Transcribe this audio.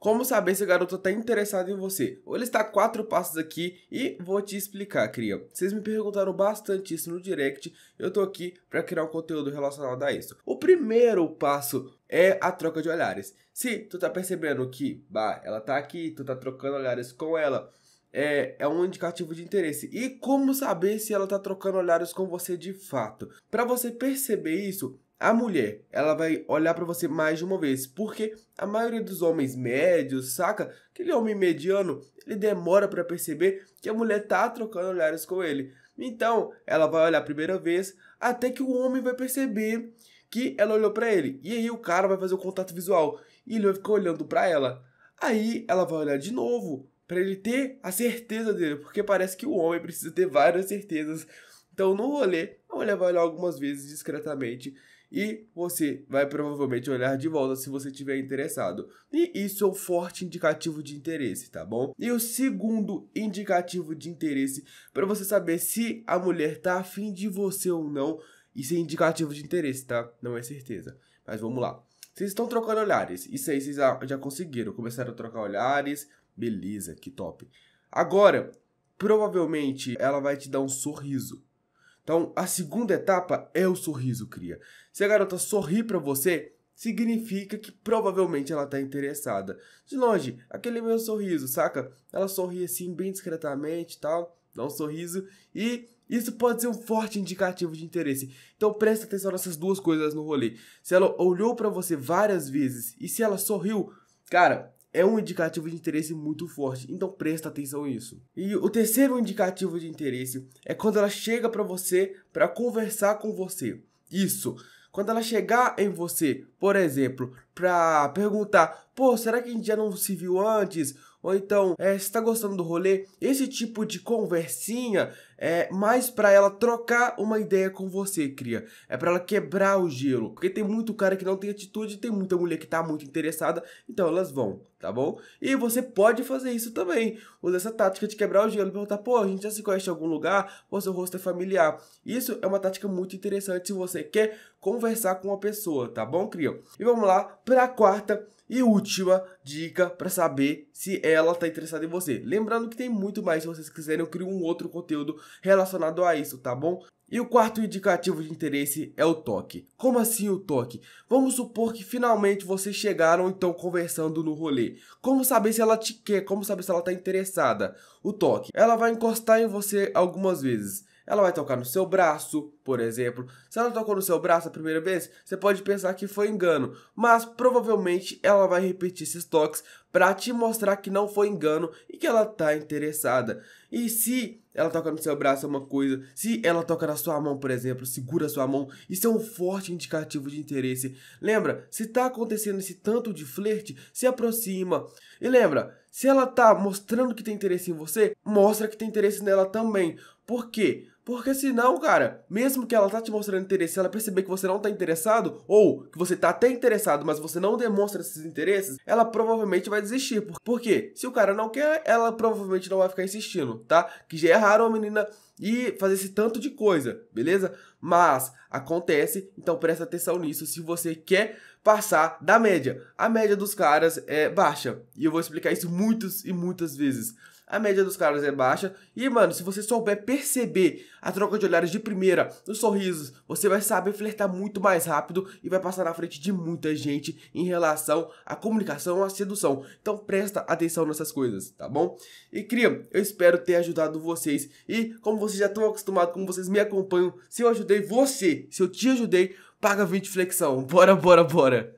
Como saber se o garoto está interessado em você? Ou ele está quatro passos aqui e vou te explicar, cria. Vocês me perguntaram bastante isso no direct, eu estou aqui para criar um conteúdo relacionado a isso. O primeiro passo é a troca de olhares. Se tu está percebendo que, bah, ela está aqui, tu está trocando olhares com ela, é, é, um indicativo de interesse. E como saber se ela está trocando olhares com você de fato? Para você perceber isso, a mulher, ela vai olhar para você mais de uma vez, porque a maioria dos homens médios, saca? Aquele homem mediano, ele demora para perceber que a mulher tá trocando olhares com ele. Então, ela vai olhar a primeira vez, até que o homem vai perceber que ela olhou para ele. E aí o cara vai fazer o contato visual e ele vai ficar olhando para ela. Aí ela vai olhar de novo para ele ter a certeza dele, porque parece que o homem precisa ter várias certezas. Então, no rolê, a mulher vai olhar algumas vezes discretamente e você vai provavelmente olhar de volta se você estiver interessado. E isso é um forte indicativo de interesse, tá bom? E o segundo indicativo de interesse para você saber se a mulher tá afim de você ou não, isso é indicativo de interesse, tá? Não é certeza. Mas vamos lá. Vocês estão trocando olhares. Isso aí vocês já conseguiram. Começaram a trocar olhares. Beleza, que top. Agora, provavelmente ela vai te dar um sorriso. Então, a segunda etapa é o sorriso, cria. Se a garota sorri para você, significa que provavelmente ela tá interessada. De longe, aquele meu sorriso, saca? Ela sorri assim bem discretamente, tal, dá um sorriso e isso pode ser um forte indicativo de interesse. Então presta atenção nessas duas coisas no rolê. Se ela olhou para você várias vezes e se ela sorriu, cara, é um indicativo de interesse muito forte, então presta atenção nisso. E o terceiro indicativo de interesse é quando ela chega para você para conversar com você. Isso. Quando ela chegar em você, por exemplo, para perguntar: pô, será que a gente já não se viu antes? Ou então, é, você tá gostando do rolê? Esse tipo de conversinha é mais para ela trocar uma ideia com você, cria. É para ela quebrar o gelo. Porque tem muito cara que não tem atitude, tem muita mulher que tá muito interessada, então elas vão, tá bom? E você pode fazer isso também. Usar essa tática de quebrar o gelo, perguntar, pô, a gente já se conhece em algum lugar, pô, seu rosto é familiar. Isso é uma tática muito interessante se você quer conversar com uma pessoa, tá bom, cria? E vamos lá para a quarta e última dica para saber se ela está interessada em você. Lembrando que tem muito mais, se vocês quiserem, eu crio um outro conteúdo relacionado a isso, tá bom? E o quarto indicativo de interesse é o toque. Como assim o toque? Vamos supor que finalmente vocês chegaram e estão conversando no rolê. Como saber se ela te quer? Como saber se ela está interessada? O toque. Ela vai encostar em você algumas vezes. Ela vai tocar no seu braço, por exemplo. Se ela tocou no seu braço a primeira vez, você pode pensar que foi engano, mas provavelmente ela vai repetir esses toques para te mostrar que não foi engano e que ela tá interessada. E se ela toca no seu braço é uma coisa, se ela toca na sua mão, por exemplo, segura sua mão, isso é um forte indicativo de interesse. Lembra, se tá acontecendo esse tanto de flerte, se aproxima. E lembra, se ela tá mostrando que tem interesse em você, mostra que tem interesse nela também. Por quê? Porque senão, cara, mesmo que ela tá te mostrando interesse, ela perceber que você não tá interessado, ou que você tá até interessado, mas você não demonstra esses interesses, ela provavelmente vai desistir. Por quê? Se o cara não quer, ela provavelmente não vai ficar insistindo, tá? Que já é raro uma menina e fazer esse tanto de coisa, beleza? Mas acontece, então presta atenção nisso se você quer passar da média. A média dos caras é baixa, e eu vou explicar isso muitas e muitas vezes a média dos caras é baixa. E, mano, se você souber perceber a troca de olhares de primeira, os sorrisos, você vai saber flertar muito mais rápido e vai passar na frente de muita gente em relação à comunicação, à sedução. Então presta atenção nessas coisas, tá bom? E cria, eu espero ter ajudado vocês. E como vocês já estão acostumados, como vocês me acompanham, se eu ajudei você, se eu te ajudei, paga 20 flexão. Bora, bora, bora.